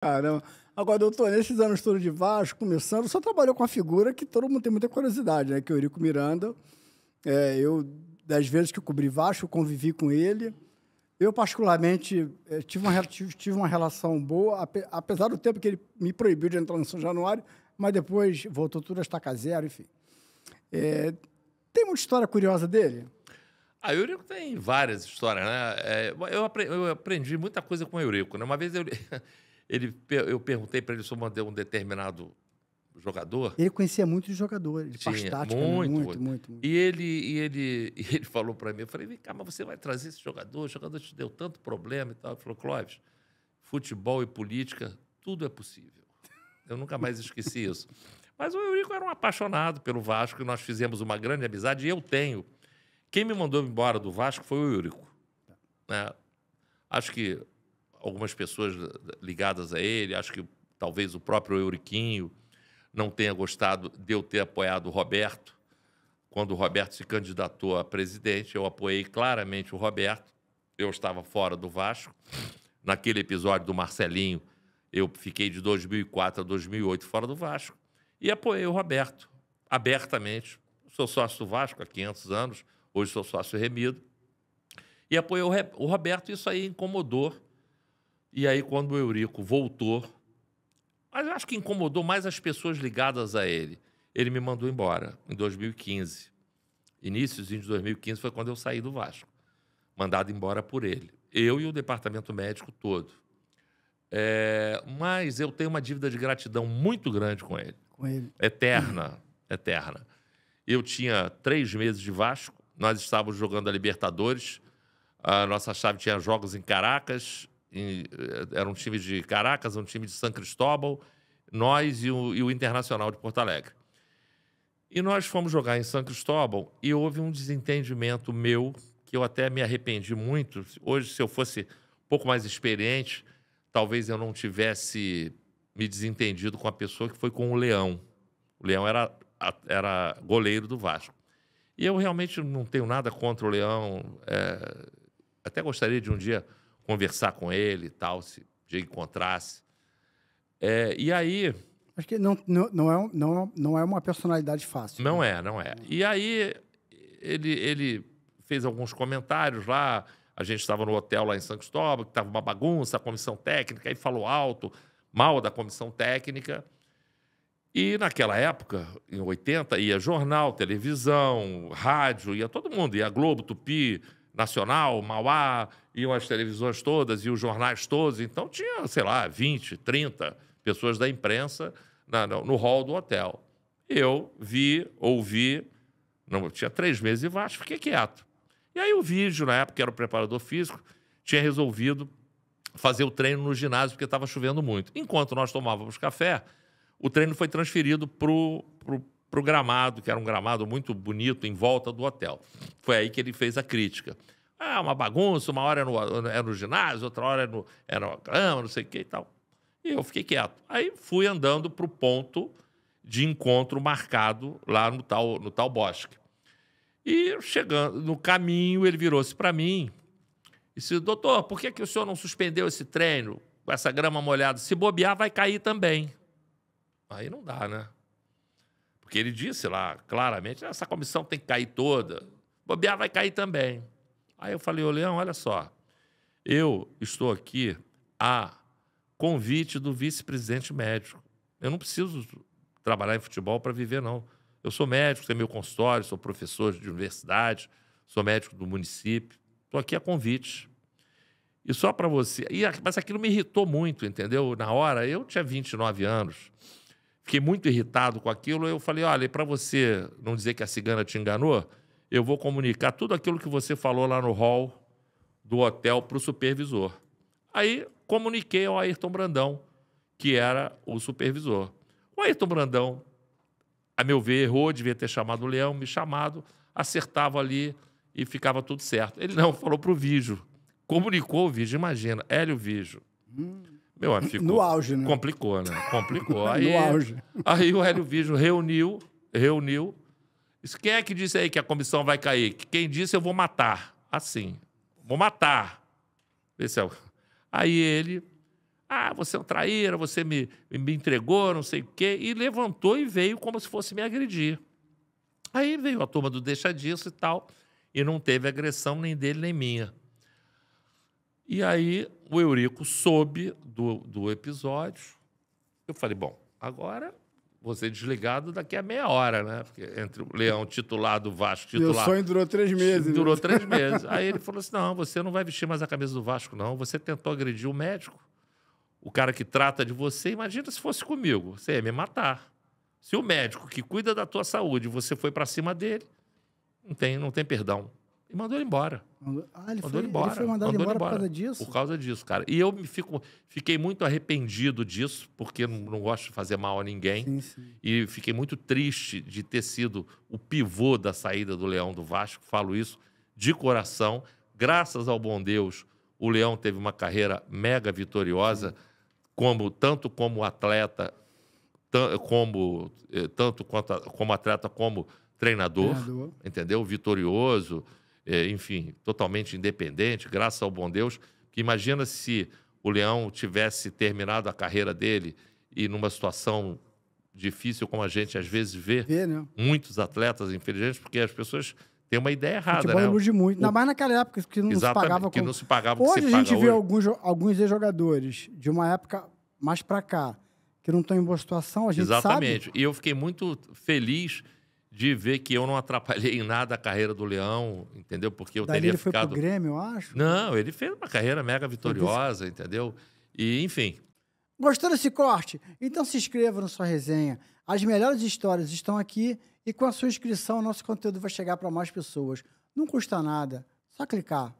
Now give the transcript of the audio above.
Caramba. Agora, doutor, nesses anos todos de Vasco, começando, só trabalhou com a figura que todo mundo tem muita curiosidade, né? Que é o Eurico Miranda. É, eu, das vezes que eu cobri Vasco, convivi com ele. Eu, particularmente, é, tive, uma, tive, uma relação boa, apesar do tempo que ele me proibiu de entrar no São Januário, mas depois voltou tudo a estacar zero, enfim. É, tem muita história curiosa dele? A ah, Eurico tem várias histórias, né? É, eu, aprendi, eu aprendi muita coisa com o Eurico. Né? Uma vez eu. Ele, eu perguntei para ele mandei um determinado jogador. Ele conhecia de jogador, de Sim, tática, muito, muito, muito, muito, E ele, e ele, e ele falou para mim, eu falei, vem cá, mas você vai trazer esse jogador, o jogador te deu tanto problema e tal. Ele falou, Clóvis, futebol e política, tudo é possível. Eu nunca mais esqueci isso. Mas o Eurico era um apaixonado pelo Vasco e nós fizemos uma grande amizade e eu tenho. Quem me mandou embora do Vasco foi o Eurico. É, acho que algumas pessoas eh, ligadas a ele, acho que talvez o próprio Euriquinho não tenha gostado de eu ter apoiado o Roberto. Quando o Roberto se candidatou a presidente, eu apoiei claramente o Roberto. Eu estava fora do Vasco. Naquele episódio do Marcelinho, eu fiquei de 2004 a 2008 fora do Vasco. E apoiei o Roberto, abertamente. Sou sócio do Vasco há 500 anos, hoje sou sócio remido. E apoiei o Roberto, isso aí incomodou e aí, quando o Eurico voltou, mas eu acho que incomodou mais as pessoas ligadas a ele. Ele me mandou embora em 2015. Inícios de 2015 foi quando eu saí do Vasco, mandado embora por ele. Eu e o departamento médico todo. É, mas eu tenho uma dívida de gratidão muito grande com ele. Com ele. Eterna, eterna. Eu tinha três meses de Vasco, nós estávamos jogando a Libertadores, a nossa chave tinha jogos em Caracas, eh, era um time de Caracas, um time de São Cristóbal, nós e o, e o Internacional de Porto Alegre. E nós fomos jogar em São Cristóbal e houve um desentendimento meu que eu até me arrependi muito. Hoje, se eu fosse um pouco mais experiente, talvez eu não tivesse me desentendido com a pessoa que foi com o Leão. O Leão era, era goleiro do Vasco. E eu realmente não tenho nada contra o Leão. É, até gostaria de um dia conversar com ele e tal, se já encontrasse. É, e aí. Acho que não, não, não, é, não, não é uma personalidade fácil. Não né? é, não é. E aí ele, ele fez alguns comentários lá. A gente estava no hotel lá em São Cristóvão, que estava uma bagunça, a comissão técnica, aí falou alto, mal da comissão técnica. E naquela época, em 80, ia jornal, televisão, rádio, ia todo mundo, ia Globo, Tupi, Nacional, Mauá, iam as televisões todas e os jornais todos. Então tinha, sei lá, 20, 30 pessoas da imprensa na, no hall do hotel. Eu vi, ouvi, não, tinha três meses e Vasco, fiquei quieto. E aí o vídeo, na época, era o preparador físico, tinha resolvido fazer o treino no ginásio porque estava chovendo muito. Enquanto nós tomávamos café, o treino foi transferido para o para o gramado, que era um gramado muito bonito em volta do hotel. Foi aí que ele fez a crítica. Ah, uma bagunça, uma hora era é no, era é no ginásio, outra hora era, é no, era na grama, não sei o que e tal. E eu fiquei quieto. Aí fui andando para o ponto de encontro marcado lá no tal, no tal bosque. E chegando no caminho, ele virou-se para mim e disse: Doutor, por que, que o senhor não suspendeu esse treino com essa grama molhada? Se bobear, vai cair também. Aí não dá, né? Porque ele disse lá claramente: essa comissão tem que cair toda. Bobear vai cair também. Aí eu falei: ô Leão, olha só, eu estou aqui a convite do vice-presidente médico. Eu não preciso trabalhar em futebol para viver, não. Eu sou médico, tenho meu consultório, sou professor de universidade, sou médico do município. Estou aqui a convite. E só para você. E, mas aquilo me irritou muito, entendeu? Na hora, eu tinha 29 anos. Fiquei muito irritado com aquilo. Eu falei: olha, para você não dizer que a cigana te enganou, eu vou comunicar tudo aquilo que você falou lá no hall do hotel para o supervisor. Aí comuniquei ao Ayrton Brandão, que era o supervisor. O Ayrton Brandão, a meu ver, errou, devia ter chamado o Leão, me chamado, acertava ali e ficava tudo certo. Ele não, falou para o Vígio. Comunicou o Vígio, imagina, Hélio Vígio. Hum. Meu amigo. No auge, né? Complicou, né? Complicou. Aí, no auge. Aí o Hélio Vigio reuniu, reuniu. Quem é que disse aí que a comissão vai cair? Quem disse eu vou matar. Assim. Vou matar. Pessoal. É aí ele. Ah, você é um traíra, você me, me entregou, não sei o quê. E levantou e veio como se fosse me agredir. Aí veio a turma do Deixa Disso e tal. E não teve agressão nem dele nem minha. E aí o Eurico soube do, do episódio. Eu falei, bom, agora você desligado daqui a meia hora, né? Porque entre o Leão titular do Vasco titular. Meu sonho durou três meses. Durou né? três meses. Aí ele falou assim: não, você não vai vestir mais a camisa do Vasco, não. Você tentou agredir o médico, o cara que trata de você. Imagina se fosse comigo, você ia me matar. Se o médico que cuida da tua saúde, você foi para cima dele, não tem, não tem perdão. E mandou ele embora. Ah, ele mandou foi, ele embora. Ele foi mandado mandou embora, embora, por causa disso? Por causa disso, cara. E eu me fico, fiquei muito arrependido disso, porque não, não gosto de fazer mal a ninguém. Sim, sim. E fiquei muito triste de ter sido o pivô da saída do Leão do Vasco. Falo isso de coração. Graças ao bom Deus, o Leão teve uma carreira mega vitoriosa, como tanto como atleta, como eh, tanto quanto, como atleta como treinador, treinador. entendeu? Vitorioso. É, enfim, totalmente independente, graças ao bom Deus, que imagina se o Leão tivesse terminado a carreira dele e numa situação difícil como a gente às vezes vê, vê né? muitos atletas infelizmente porque as pessoas têm uma ideia errada, futebol né? ilude muito, ainda mais naquela época que não Exatamente, se pagava que com... não se pagava hoje a gente vê hoje. alguns alguns jogadores de uma época mais para cá que não estão em boa situação, a gente Exatamente. sabe. Exatamente. E eu fiquei muito feliz de ver que eu não atrapalhei em nada a carreira do Leão, entendeu? Porque eu Daí teria ele foi ficado. Pro Grêmio, eu acho. Não, ele fez uma carreira mega vitoriosa, entendeu? E enfim. Gostou desse corte? Então se inscreva na sua resenha. As melhores histórias estão aqui e com a sua inscrição nosso conteúdo vai chegar para mais pessoas. Não custa nada, só clicar.